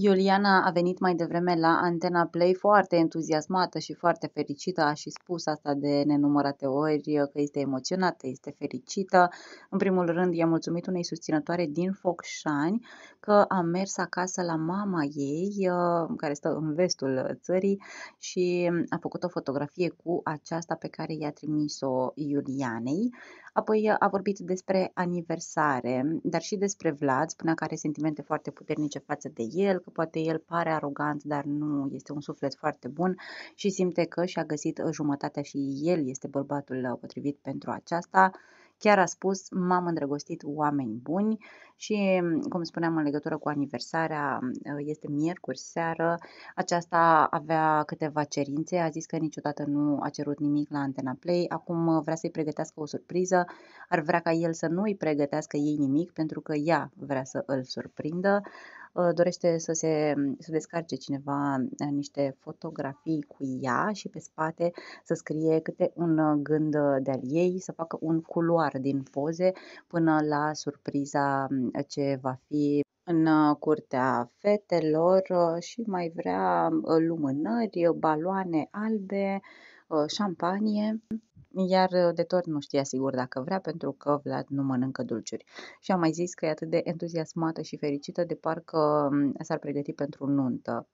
Iuliana a venit mai devreme la Antena Play foarte entuziasmată și foarte fericită. A și spus asta de nenumărate ori, că este emoționată, este fericită. În primul rând, i-a mulțumit unei susținătoare din Focșani că a mers acasă la mama ei, care stă în vestul țării, și a făcut o fotografie cu aceasta pe care i-a trimis-o Iulianei. Apoi a vorbit despre aniversare, dar și despre Vlad, spunea că are sentimente foarte puternice față de el, că poate el pare arogant, dar nu este un suflet foarte bun și simte că și-a găsit jumătatea și el este bărbatul potrivit pentru aceasta Chiar a spus, m-am îndrăgostit oameni buni și, mm, cum spuneam în legătură cu aniversarea, mm, este miercuri seară, aceasta avea câteva cerințe, a zis că niciodată nu a cerut nimic la Antena Play, acum mm, vrea să-i pregătească o surpriză, ar vrea ca el să nu îi pregătească ei nimic pentru că ea vrea să îl surprindă. Ă, dorește să se să descarce cineva ă, niște fotografii cu ea și pe spate să scrie câte un ă, gând de-al ei, să facă un culoar din poze până la surpriza ce va fi în curtea fetelor și mai vrea lumânări, baloane albe, șampanie iar uh, de tot nu știa sigur dacă vrea pentru că Vlad nu mănâncă dulciuri. Și am mai zis că e atât de entuziasmată și fericită de parcă mm, s-ar pregăti pentru nuntă